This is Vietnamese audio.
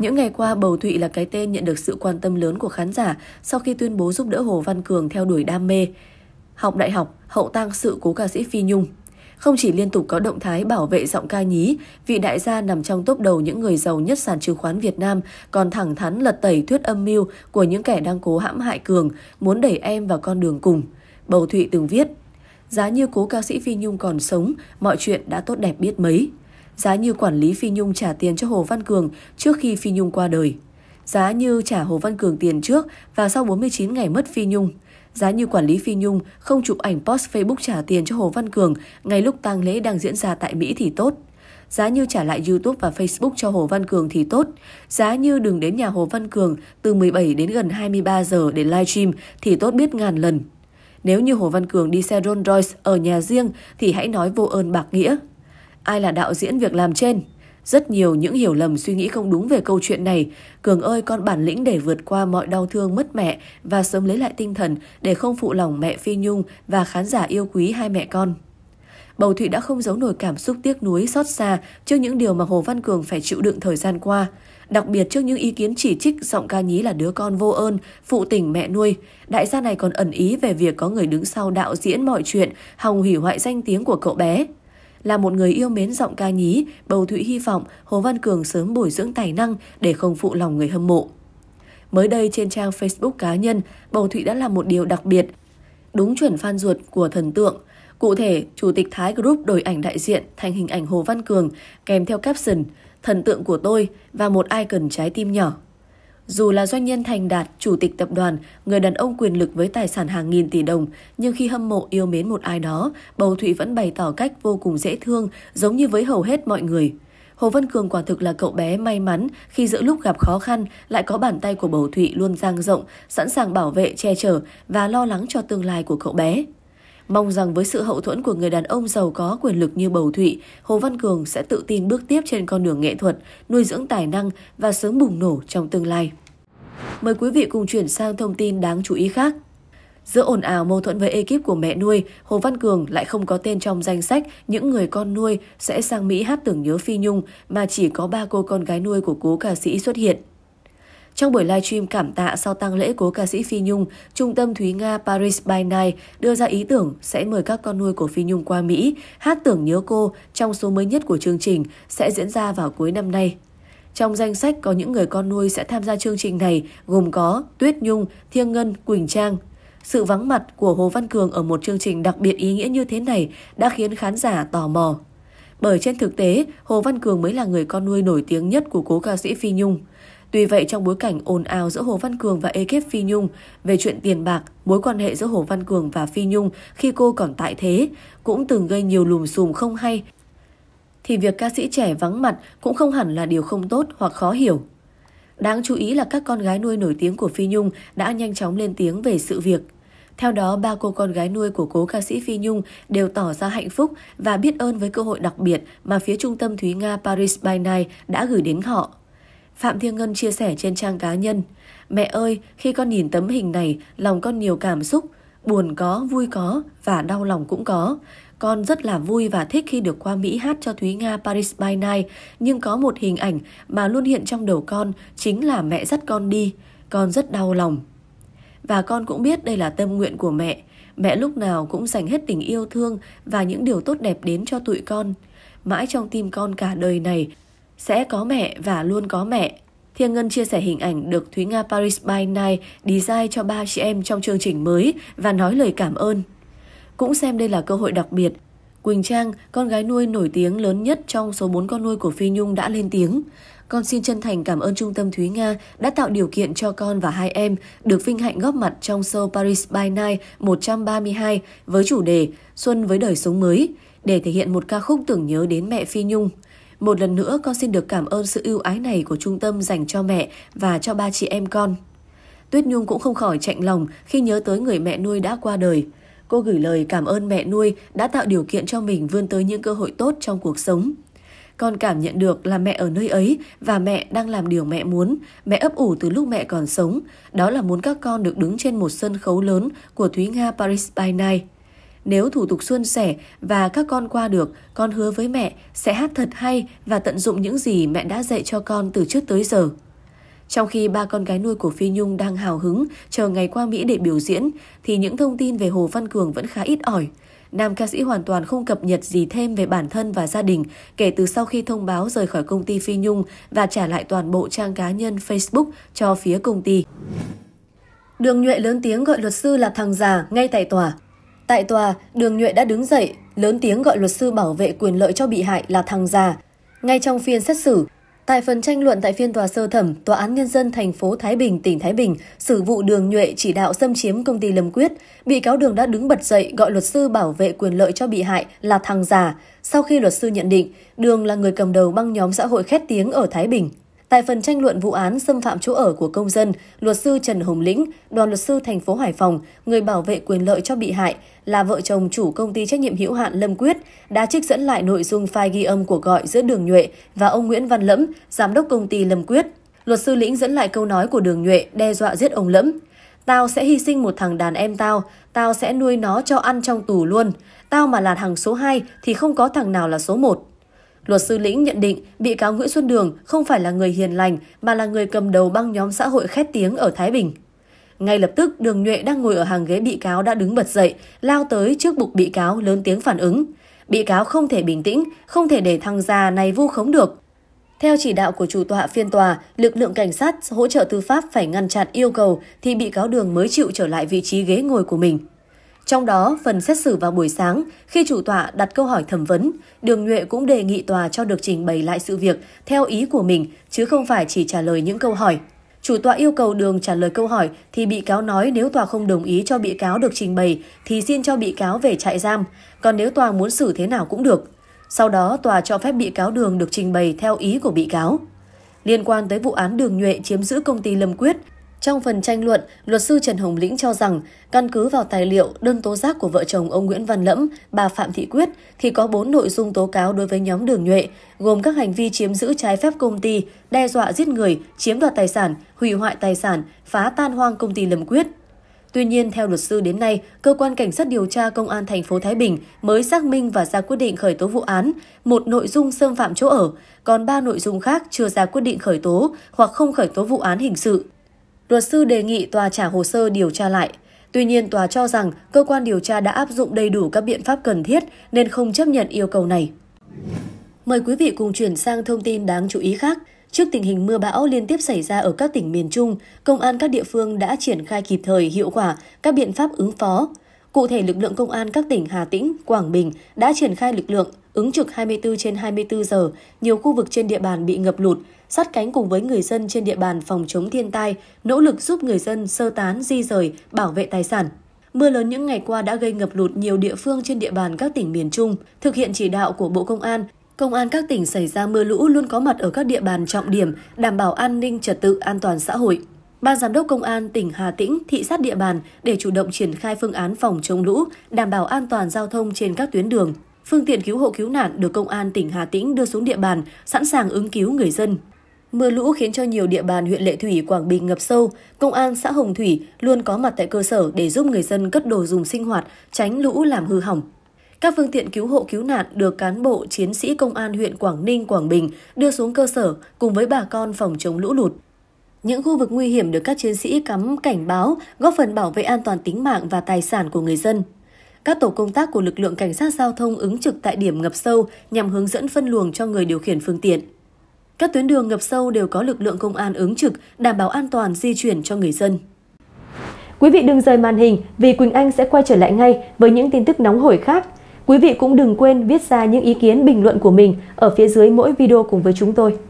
Những ngày qua, Bầu Thụy là cái tên nhận được sự quan tâm lớn của khán giả sau khi tuyên bố giúp đỡ Hồ Văn Cường theo đuổi đam mê. Học đại học, hậu tang sự cố ca sĩ Phi Nhung. Không chỉ liên tục có động thái bảo vệ giọng ca nhí, vị đại gia nằm trong top đầu những người giàu nhất sàn chứng khoán Việt Nam còn thẳng thắn lật tẩy thuyết âm mưu của những kẻ đang cố hãm hại Cường, muốn đẩy em vào con đường cùng. Bầu Thụy từng viết, giá như cố ca sĩ Phi Nhung còn sống, mọi chuyện đã tốt đẹp biết mấy giá như quản lý Phi Nhung trả tiền cho Hồ Văn Cường trước khi Phi Nhung qua đời. Giá như trả Hồ Văn Cường tiền trước và sau 49 ngày mất Phi Nhung. Giá như quản lý Phi Nhung không chụp ảnh post Facebook trả tiền cho Hồ Văn Cường ngay lúc tang lễ đang diễn ra tại Mỹ thì tốt. Giá như trả lại YouTube và Facebook cho Hồ Văn Cường thì tốt. Giá như đừng đến nhà Hồ Văn Cường từ 17 đến gần 23 giờ để livestream thì tốt biết ngàn lần. Nếu như Hồ Văn Cường đi xe Rolls Royce ở nhà riêng thì hãy nói vô ơn bạc nghĩa ai là đạo diễn việc làm trên. Rất nhiều những hiểu lầm suy nghĩ không đúng về câu chuyện này. Cường ơi con bản lĩnh để vượt qua mọi đau thương mất mẹ và sớm lấy lại tinh thần để không phụ lòng mẹ Phi Nhung và khán giả yêu quý hai mẹ con. Bầu Thụy đã không giấu nổi cảm xúc tiếc nuối xót xa trước những điều mà Hồ Văn Cường phải chịu đựng thời gian qua. Đặc biệt trước những ý kiến chỉ trích giọng ca nhí là đứa con vô ơn, phụ tình mẹ nuôi. Đại gia này còn ẩn ý về việc có người đứng sau đạo diễn mọi chuyện, hòng hủy hoại danh tiếng của cậu bé. Là một người yêu mến giọng ca nhí, Bầu Thụy hy vọng Hồ Văn Cường sớm bồi dưỡng tài năng để không phụ lòng người hâm mộ. Mới đây trên trang Facebook cá nhân, Bầu Thụy đã làm một điều đặc biệt, đúng chuẩn fan ruột của thần tượng. Cụ thể, Chủ tịch Thái Group đổi ảnh đại diện thành hình ảnh Hồ Văn Cường kèm theo caption Thần tượng của tôi và một icon trái tim nhỏ dù là doanh nhân thành đạt, chủ tịch tập đoàn, người đàn ông quyền lực với tài sản hàng nghìn tỷ đồng, nhưng khi hâm mộ yêu mến một ai đó, Bầu Thụy vẫn bày tỏ cách vô cùng dễ thương, giống như với hầu hết mọi người. Hồ Văn Cường quả thực là cậu bé may mắn khi giữa lúc gặp khó khăn lại có bàn tay của Bầu Thụy luôn dang rộng, sẵn sàng bảo vệ, che chở và lo lắng cho tương lai của cậu bé. Mong rằng với sự hậu thuẫn của người đàn ông giàu có quyền lực như Bầu Thụy, Hồ Văn Cường sẽ tự tin bước tiếp trên con đường nghệ thuật, nuôi dưỡng tài năng và sớm bùng nổ trong tương lai. Mời quý vị cùng chuyển sang thông tin đáng chú ý khác. Giữa ồn ào mâu thuẫn với ekip của mẹ nuôi, Hồ Văn Cường lại không có tên trong danh sách những người con nuôi sẽ sang Mỹ hát tưởng nhớ Phi Nhung mà chỉ có ba cô con gái nuôi của cố ca sĩ xuất hiện. Trong buổi live stream cảm tạ sau tang lễ cố ca sĩ Phi Nhung, Trung tâm Thúy Nga Paris by Night đưa ra ý tưởng sẽ mời các con nuôi của Phi Nhung qua Mỹ, hát tưởng nhớ cô trong số mới nhất của chương trình sẽ diễn ra vào cuối năm nay. Trong danh sách có những người con nuôi sẽ tham gia chương trình này gồm có Tuyết Nhung, Thiêng Ngân, Quỳnh Trang. Sự vắng mặt của Hồ Văn Cường ở một chương trình đặc biệt ý nghĩa như thế này đã khiến khán giả tò mò. Bởi trên thực tế, Hồ Văn Cường mới là người con nuôi nổi tiếng nhất của cố ca sĩ Phi Nhung. Tuy vậy trong bối cảnh ồn ào giữa Hồ Văn Cường và ekip Phi Nhung về chuyện tiền bạc, mối quan hệ giữa Hồ Văn Cường và Phi Nhung khi cô còn tại thế cũng từng gây nhiều lùm xùm không hay. Thì việc ca sĩ trẻ vắng mặt cũng không hẳn là điều không tốt hoặc khó hiểu. Đáng chú ý là các con gái nuôi nổi tiếng của Phi Nhung đã nhanh chóng lên tiếng về sự việc. Theo đó, ba cô con gái nuôi của cố ca sĩ Phi Nhung đều tỏ ra hạnh phúc và biết ơn với cơ hội đặc biệt mà phía trung tâm Thúy Nga Paris by Night đã gửi đến họ. Phạm Thiên Ngân chia sẻ trên trang cá nhân. Mẹ ơi, khi con nhìn tấm hình này, lòng con nhiều cảm xúc, buồn có, vui có và đau lòng cũng có. Con rất là vui và thích khi được qua Mỹ hát cho Thúy Nga Paris by Night, nhưng có một hình ảnh mà luôn hiện trong đầu con chính là mẹ dắt con đi. Con rất đau lòng. Và con cũng biết đây là tâm nguyện của mẹ. Mẹ lúc nào cũng dành hết tình yêu thương và những điều tốt đẹp đến cho tụi con. Mãi trong tim con cả đời này, sẽ có mẹ và luôn có mẹ. Thiên Ngân chia sẻ hình ảnh được Thúy Nga Paris by Night design cho ba chị em trong chương trình mới và nói lời cảm ơn. Cũng xem đây là cơ hội đặc biệt. Quỳnh Trang, con gái nuôi nổi tiếng lớn nhất trong số 4 con nuôi của Phi Nhung đã lên tiếng. Con xin chân thành cảm ơn Trung tâm Thúy Nga đã tạo điều kiện cho con và hai em được vinh hạnh góp mặt trong show Paris by Night 132 với chủ đề Xuân với đời sống mới để thể hiện một ca khúc tưởng nhớ đến mẹ Phi Nhung. Một lần nữa con xin được cảm ơn sự ưu ái này của trung tâm dành cho mẹ và cho ba chị em con. Tuyết Nhung cũng không khỏi chạnh lòng khi nhớ tới người mẹ nuôi đã qua đời. Cô gửi lời cảm ơn mẹ nuôi đã tạo điều kiện cho mình vươn tới những cơ hội tốt trong cuộc sống. Con cảm nhận được là mẹ ở nơi ấy và mẹ đang làm điều mẹ muốn. Mẹ ấp ủ từ lúc mẹ còn sống. Đó là muốn các con được đứng trên một sân khấu lớn của Thúy Nga Paris by Night. Nếu thủ tục xuân sẻ và các con qua được, con hứa với mẹ sẽ hát thật hay và tận dụng những gì mẹ đã dạy cho con từ trước tới giờ. Trong khi ba con gái nuôi của Phi Nhung đang hào hứng chờ ngày qua Mỹ để biểu diễn, thì những thông tin về Hồ Văn Cường vẫn khá ít ỏi. Nam ca sĩ hoàn toàn không cập nhật gì thêm về bản thân và gia đình kể từ sau khi thông báo rời khỏi công ty Phi Nhung và trả lại toàn bộ trang cá nhân Facebook cho phía công ty. Đường Nhuệ lớn tiếng gọi luật sư là thằng già ngay tại tòa. Tại tòa, Đường Nhuệ đã đứng dậy, lớn tiếng gọi luật sư bảo vệ quyền lợi cho bị hại là thằng già. Ngay trong phiên xét xử, Tại phần tranh luận tại phiên tòa sơ thẩm, Tòa án Nhân dân thành phố Thái Bình, tỉnh Thái Bình, xử vụ đường nhuệ chỉ đạo xâm chiếm công ty Lâm Quyết, bị cáo đường đã đứng bật dậy gọi luật sư bảo vệ quyền lợi cho bị hại là thằng già. Sau khi luật sư nhận định, đường là người cầm đầu băng nhóm xã hội khét tiếng ở Thái Bình. Tại phần tranh luận vụ án xâm phạm chỗ ở của công dân, luật sư Trần Hồng Lĩnh, đoàn luật sư thành phố Hải Phòng, người bảo vệ quyền lợi cho bị hại là vợ chồng chủ công ty trách nhiệm hữu hạn Lâm Quyết đã trích dẫn lại nội dung file ghi âm của gọi giữa Đường Nhuệ và ông Nguyễn Văn Lẫm, giám đốc công ty Lâm Quyết. Luật sư Lĩnh dẫn lại câu nói của Đường Nhuệ đe dọa giết ông Lẫm. Tao sẽ hy sinh một thằng đàn em tao, tao sẽ nuôi nó cho ăn trong tù luôn. Tao mà là thằng số 2 thì không có thằng nào là số 1. Luật sư Lĩnh nhận định bị cáo Nguyễn Xuân Đường không phải là người hiền lành mà là người cầm đầu băng nhóm xã hội khét tiếng ở Thái Bình. Ngay lập tức, Đường Nhuệ đang ngồi ở hàng ghế bị cáo đã đứng bật dậy, lao tới trước bục bị cáo lớn tiếng phản ứng. Bị cáo không thể bình tĩnh, không thể để thằng già này vu khống được. Theo chỉ đạo của chủ tọa phiên tòa, lực lượng cảnh sát hỗ trợ tư pháp phải ngăn chặn yêu cầu thì bị cáo Đường mới chịu trở lại vị trí ghế ngồi của mình. Trong đó, phần xét xử vào buổi sáng, khi chủ tọa đặt câu hỏi thẩm vấn, Đường Nhuệ cũng đề nghị tòa cho được trình bày lại sự việc theo ý của mình, chứ không phải chỉ trả lời những câu hỏi. Chủ tọa yêu cầu Đường trả lời câu hỏi thì bị cáo nói nếu tòa không đồng ý cho bị cáo được trình bày thì xin cho bị cáo về trại giam, còn nếu tòa muốn xử thế nào cũng được. Sau đó, tòa cho phép bị cáo Đường được trình bày theo ý của bị cáo. Liên quan tới vụ án Đường Nhuệ chiếm giữ công ty Lâm Quyết, trong phần tranh luận, luật sư Trần Hồng Lĩnh cho rằng, căn cứ vào tài liệu đơn tố giác của vợ chồng ông Nguyễn Văn Lẫm, bà Phạm Thị Quyết thì có 4 nội dung tố cáo đối với nhóm Đường Nhuệ, gồm các hành vi chiếm giữ trái phép công ty, đe dọa giết người, chiếm đoạt tài sản, hủy hoại tài sản, phá tan hoang công ty Lâm Quyết. Tuy nhiên, theo luật sư đến nay, cơ quan cảnh sát điều tra công an thành phố Thái Bình mới xác minh và ra quyết định khởi tố vụ án, một nội dung xâm phạm chỗ ở, còn ba nội dung khác chưa ra quyết định khởi tố hoặc không khởi tố vụ án hình sự luật sư đề nghị tòa trả hồ sơ điều tra lại. Tuy nhiên, tòa cho rằng cơ quan điều tra đã áp dụng đầy đủ các biện pháp cần thiết nên không chấp nhận yêu cầu này. Mời quý vị cùng chuyển sang thông tin đáng chú ý khác. Trước tình hình mưa bão liên tiếp xảy ra ở các tỉnh miền Trung, công an các địa phương đã triển khai kịp thời hiệu quả các biện pháp ứng phó. Cụ thể, lực lượng công an các tỉnh Hà Tĩnh, Quảng Bình đã triển khai lực lượng ứng trực 24 trên 24 giờ, nhiều khu vực trên địa bàn bị ngập lụt, sát cánh cùng với người dân trên địa bàn phòng chống thiên tai, nỗ lực giúp người dân sơ tán, di rời, bảo vệ tài sản. Mưa lớn những ngày qua đã gây ngập lụt nhiều địa phương trên địa bàn các tỉnh miền Trung. Thực hiện chỉ đạo của Bộ Công an, Công an các tỉnh xảy ra mưa lũ luôn có mặt ở các địa bàn trọng điểm, đảm bảo an ninh trật tự an toàn xã hội. Ban Giám đốc Công an tỉnh Hà Tĩnh thị sát địa bàn để chủ động triển khai phương án phòng chống lũ, đảm bảo an toàn giao thông trên các tuyến đường. Phương tiện cứu hộ cứu nạn được Công an tỉnh Hà Tĩnh đưa xuống địa bàn, sẵn sàng ứng cứu người dân. Mưa lũ khiến cho nhiều địa bàn huyện Lệ Thủy, Quảng Bình ngập sâu. Công an xã Hồng Thủy luôn có mặt tại cơ sở để giúp người dân cất đồ dùng sinh hoạt, tránh lũ làm hư hỏng. Các phương tiện cứu hộ cứu nạn được cán bộ chiến sĩ công an huyện Quảng Ninh, Quảng Bình đưa xuống cơ sở cùng với bà con phòng chống lũ lụt. Những khu vực nguy hiểm được các chiến sĩ cắm cảnh báo, góp phần bảo vệ an toàn tính mạng và tài sản của người dân. Các tổ công tác của lực lượng cảnh sát giao thông ứng trực tại điểm ngập sâu nhằm hướng dẫn phân luồng cho người điều khiển phương tiện. Các tuyến đường ngập sâu đều có lực lượng công an ứng trực, đảm bảo an toàn di chuyển cho người dân. Quý vị đừng rời màn hình vì Quỳnh Anh sẽ quay trở lại ngay với những tin tức nóng hổi khác. Quý vị cũng đừng quên viết ra những ý kiến bình luận của mình ở phía dưới mỗi video cùng với chúng tôi.